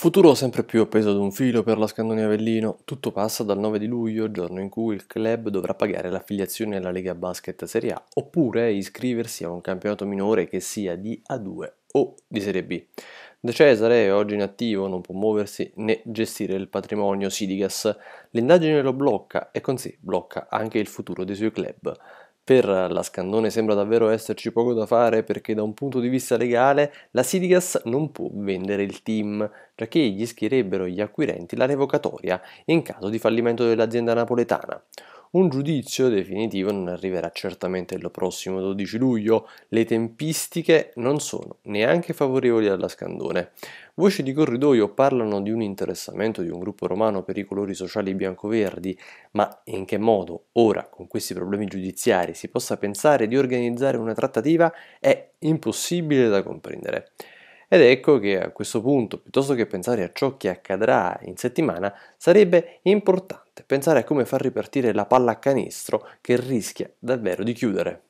Futuro sempre più appeso ad un filo per la Scandoni Avellino, tutto passa dal 9 di luglio, giorno in cui il club dovrà pagare l'affiliazione alla Lega Basket Serie A oppure iscriversi a un campionato minore che sia di A2 o di Serie B. De Cesare è oggi inattivo, non può muoversi né gestire il patrimonio Sidigas. L'indagine lo blocca e con sé blocca anche il futuro dei suoi club. Per la Scandone sembra davvero esserci poco da fare perché da un punto di vista legale la Sidigas non può vendere il team, già che gli schierebbero gli acquirenti la revocatoria in caso di fallimento dell'azienda napoletana. Un giudizio definitivo non arriverà certamente il prossimo 12 luglio, le tempistiche non sono neanche favorevoli alla Scandone. Voci di corridoio parlano di un interessamento di un gruppo romano per i colori sociali bianco-verdi, ma in che modo ora, con questi problemi giudiziari, si possa pensare di organizzare una trattativa è impossibile da comprendere. Ed ecco che a questo punto, piuttosto che pensare a ciò che accadrà in settimana, sarebbe importante pensare a come far ripartire la pallacanestro che rischia davvero di chiudere.